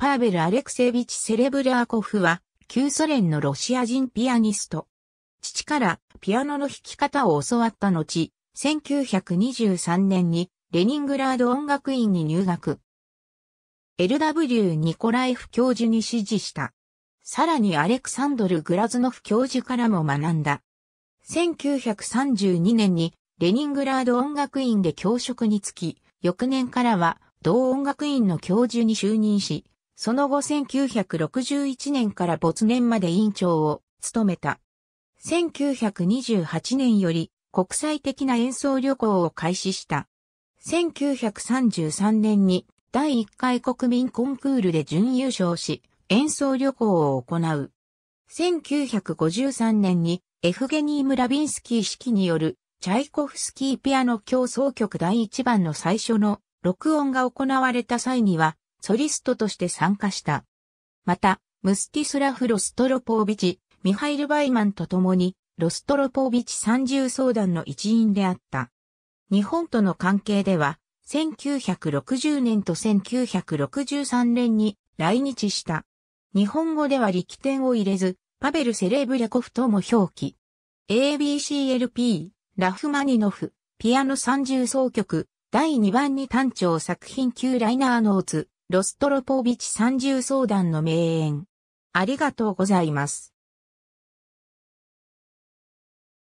パーベル・アレクセービチ・セレブラーコフは、旧ソ連のロシア人ピアニスト。父からピアノの弾き方を教わった後、1923年にレニングラード音楽院に入学。LW ニコライフ教授に指示した。さらにアレクサンドル・グラズノフ教授からも学んだ。1932年にレニングラード音楽院で教職に就き、翌年からは同音楽院の教授に就任し、その後1961年から没年まで委員長を務めた。1928年より国際的な演奏旅行を開始した。1933年に第1回国民コンクールで準優勝し、演奏旅行を行う。1953年にエフゲニー・ムラビンスキー式によるチャイコフスキーピアノ競争曲第1番の最初の録音が行われた際にはソリストとして参加した。また、ムスティスラフ・ロストロポービチ、ミハイル・バイマンと共に、ロストロポービチ三重相談の一員であった。日本との関係では、1960年と1963年に来日した。日本語では力点を入れず、パベル・セレーブリャコフとも表記。ABCLP、ラフマニノフ、ピアノ三重奏曲、第2番に単調作品級ライナーノーツ、ロストロポービチ三重相談の名演。ありがとうございます。